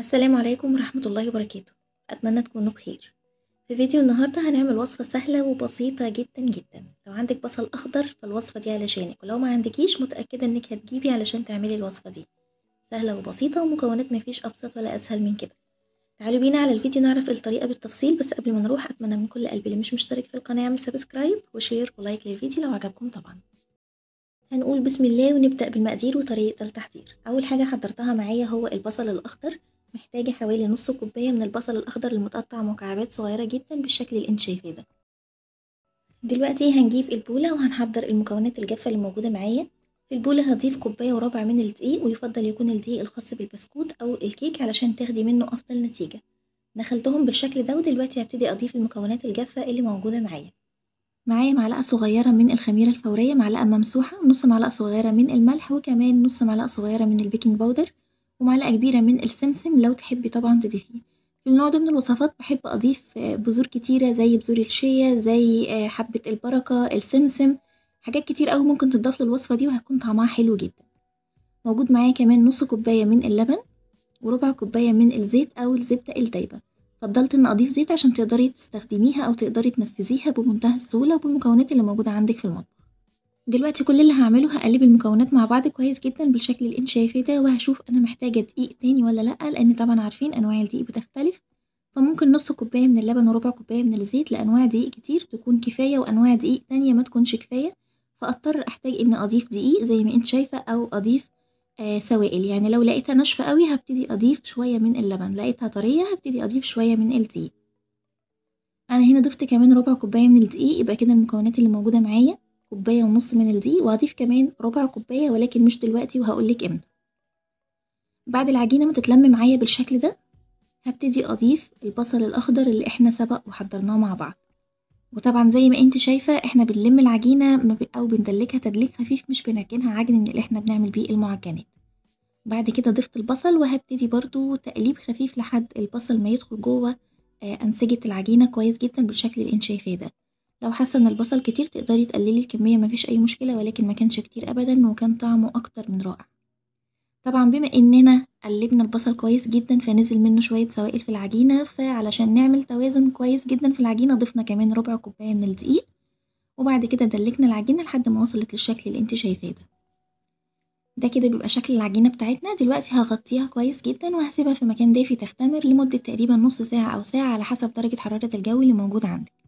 السلام عليكم ورحمة الله وبركاته أتمنى تكونوا بخير في فيديو النهاردة هنعمل وصفة سهلة وبسيطة جدا جدا لو عندك بصل أخضر فالوصفة دي علشانك ولو ما عندكيش متأكدة إنك هتجيبي علشان تعملي الوصفة دي سهلة وبسيطة ومكونات مفيش أبسط ولا أسهل من كده تعالوا بينا على الفيديو نعرف الطريقة بالتفصيل بس قبل ما نروح أتمنى من كل قلبي اللي مش مشترك في القناة يعمل سبسكرايب وشير ولايك للفيديو لو عجبكم طبعا هنقول بسم الله ونبدأ بالمقادير وطريقة التحضير أول حاجة حضرتها معايا هو البصل الأخضر محتاجة حوالي نص كوباية من البصل الأخضر المتقطع مكعبات صغيرة جدا بالشكل اللي انت شايفاه ده دلوقتي هنجيب البولة وهنحضر المكونات الجافة اللي موجودة معايا في البولة هضيف كوباية وربع من الدقيق ويفضل يكون الدقيق الخاص بالبسكوت أو الكيك علشان تاخدي منه أفضل نتيجة دخلتهم بالشكل ده ودلوقتي هبتدي أضيف المكونات الجافة اللي موجودة معايا معايا معلقة صغيرة من الخميرة الفورية معلقة ممسوحة نص معلقة صغيرة من الملح وكمان نص معلقة صغيرة من البيكنج باودر ومعلقة كبيرة من السمسم لو تحبي طبعا تضيفيه، في النوع ده من الوصفات بحب أضيف آه، بذور كتيرة زي بذور الشيا زي آه، حبة البركة السمسم حاجات كتير أوي ممكن تضاف للوصفة دي وهتكون طعمها حلو جدا، موجود معايا كمان نص كوباية من اللبن وربع كوباية من الزيت أو الزبدة الدايبة، فضلت إن أضيف زيت عشان تقدري تستخدميها أو تقدري تنفذيها بمنتهى السهولة وبالمكونات اللي موجودة عندك في المطبخ. دلوقتي كل اللي هعمله هقلب المكونات مع بعض كويس جدًا بالشكل اللي انتِ شايفاه ده، وهشوف أنا محتاجة دقيق تاني ولا لأ، لإن طبعًا عارفين أنواع الدقيق بتختلف، فممكن نص كوباية من اللبن وربع كوباية من الزيت لأنواع دقيق كتير تكون كفاية وأنواع دقيق تانية ما تكونش كفاية، فأضطر أحتاج إني أضيف دقيق زي ما انتِ شايفة أو أضيف آه، سوائل، يعني لو لقيتها ناشفة أوي هبتدي أضيف شوية من اللبن، لقيتها طرية هبتدي أضيف شوية من الدقيق. أنا هنا ضفت كمان ربع كوباية من الدقيق يبقى كده المكونات اللي موجودة معايا. كوباية ونص من الدي وهضيف كمان ربع كوباية ولكن مش دلوقتي وهقولك امتى بعد العجينة ما تتلم معايا بالشكل ده هبتدي أضيف البصل الأخضر اللي احنا سبق وحضرناه مع بعض وطبعا زي ما انت شايفة احنا بنلم العجينة أو بندلكها تدليك خفيف مش بنعجنها عجن من اللي احنا بنعمل بيه المعجنات بعد كده ضفت البصل وهبتدي برضو تقليب خفيف لحد البصل ما يدخل جوه آه، أنسجة العجينة كويس جدا بالشكل اللي انت شايفاه ده لو حاسة إن البصل كتير تقدري تقللي الكمية مفيش أي مشكلة ولكن مكانش كتير أبدا وكان طعمه أكتر من رائع طبعا بما إننا قلبنا البصل كويس جدا فنزل منه شوية سوائل في العجينة فعلشان نعمل توازن كويس جدا في العجينة ضفنا كمان ربع كوباية من الدقيق وبعد كده دلكنا العجينة لحد ما وصلت للشكل اللي انت شايفاه ده ده كده بيبقى شكل العجينة بتاعتنا دلوقتي هغطيها كويس جدا وهسيبها في مكان دافي تختمر لمدة تقريبا نص ساعة أو ساعة على حسب درجة حرارة الجو اللي موجود عندك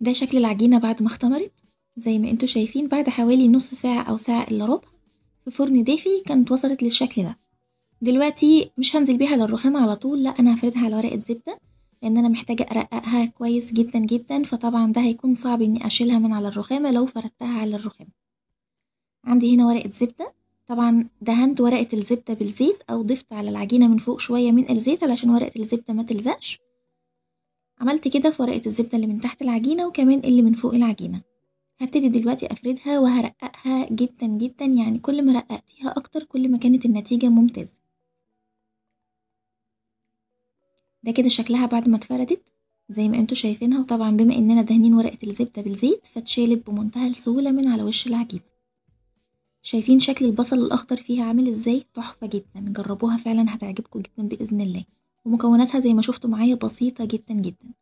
ده شكل العجينة بعد ما اختمرت زي ما انتوا شايفين بعد حوالي نص ساعة أو ساعة إلا ربع في فرن دافي كانت وصلت للشكل ده دلوقتي مش هنزل بيها على على طول لأ أنا هفردها على ورقة زبدة لأن أنا محتاجة أرققها كويس جدا جدا فطبعا ده هيكون صعب إني أشيلها من على الرخامة لو فردتها على الرخامة عندي هنا ورقة زبدة طبعا دهنت ورقة الزبدة بالزيت أو ضفت على العجينة من فوق شوية من الزيت علشان ورقة الزبدة ما تلزقش عملت كده في ورقة الزبدة اللي من تحت العجينة وكمان اللي من فوق العجينة هبتدي دلوقتي أفردها وهرققها جدا جدا يعني كل ما رققتيها أكتر كل ما كانت النتيجة ممتازة ده كده شكلها بعد ما اتفردت زي ما انتوا شايفينها وطبعا بما اننا دهنين ورقة الزبدة بالزيت فاتشالت بمنتهى السهولة من على وش العجينة شايفين شكل البصل الأخضر فيها عامل ازاي تحفة جدا جربوها فعلا هتعجبكم جدا بإذن الله ومكوناتها زي ما شفتوا معايا بسيطة جدا جدا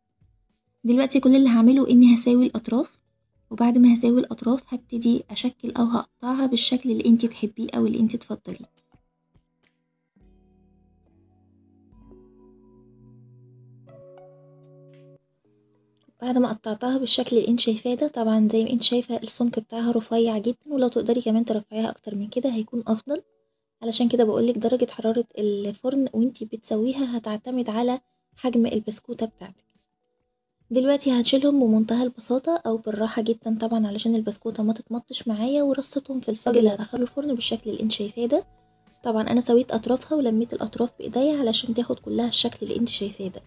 دلوقتي كل اللي هعمله إني هساوي الأطراف وبعد ما هساوي الأطراف هبتدي أشكل أو هقطعها بالشكل اللي انتي تحبيه أو اللي انتي تفضليه بعد ما قطعتها بالشكل اللي انت شايفاه ده طبعا زي ما انت شايفه السمك بتاعها رفيع جدا ولو تقدري كمان ترفعيها اكتر من كده هيكون افضل علشان كده بقولك درجة حرارة الفرن وانتي بتسويها هتعتمد على حجم البسكوتة بتاعتك دلوقتي هنشيلهم بمنتهى البساطة أو بالراحة جدا طبعا علشان البسكوتة ما تتمطش معايا ورصتهم في الصاج اللي هدخله الفرن بالشكل اللي انت شايفاه ده طبعا أنا سويت أطرافها ولميت الأطراف بإيديا علشان تاخد كلها الشكل اللي انت شايفاه ده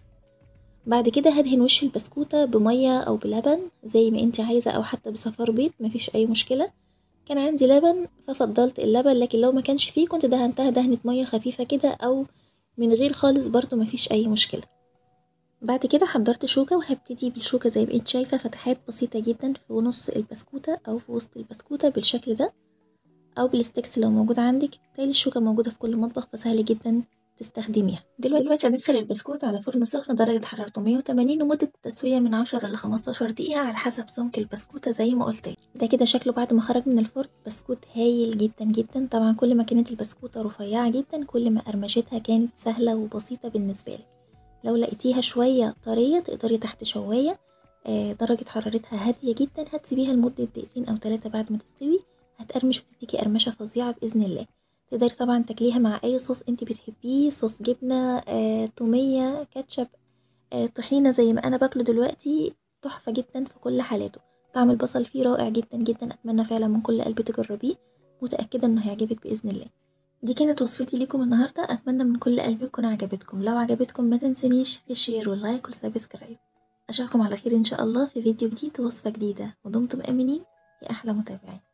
بعد كده هدهن وش البسكوتة بمية أو بلبن زي ما انت عايزة أو حتى بصفار بيض مفيش أي مشكلة كان عندي لبن ففضلت اللبن لكن لو كانش فيه كنت دهنتها دهنة مية خفيفة كده أو من غير خالص برضه مفيش أي مشكلة بعد كده حضرت شوكة وهبتدي بالشوكة زي ما انت شايفة فتحات بسيطة جدا في نص البسكوتة أو في وسط البسكوتة بالشكل ده أو بالستكس لو موجود عندك بالتالي الشوكة موجودة في كل مطبخ فسهل جدا تستخدميها دلوقتي هندخل البسكوت على فرن سخن درجة حرارته 180 ومدة التسوية من 10 ل 15 دقيقة على حسب سمك البسكوتة زي ما قلت ده كده شكله بعد ما خرج من الفرن بسكوت هايل جدا جدا طبعا كل ما كانت البسكوتة رفيعة جدا كل ما قرمشتها كانت سهلة وبسيطة بالنسبة لك لو لقيتيها شوية طرية تقدري تحت شواية آه، درجة حرارتها هادية جدا هتسيبيها لمدة دقيقتين أو تلاتة بعد ما تستوي هتقرمش وتديكي قرمشة فظيعة بإذن الله تقدري طبعا تاكليها مع اي صوص انتي بتحبيه صوص جبنة آه، تومية كاتشب آه، طحينة زي ما انا باكله دلوقتي تحفة جدا في كل حالاته طعم البصل فيه رائع جدا جدا اتمنى فعلا من كل قلبي تجربيه متأكدة انه هيعجبك بإذن الله دي كانت وصفتي ليكم النهاردة أتمنى من كل قلبي تكون عجبتكم لو عجبتكم ما تنسنيش في الشير واللايك والسبسكرايب أشوفكم على خير إن شاء الله في فيديو جديد ووصفة جديدة ودمتم آمنين يا أحلى متابعين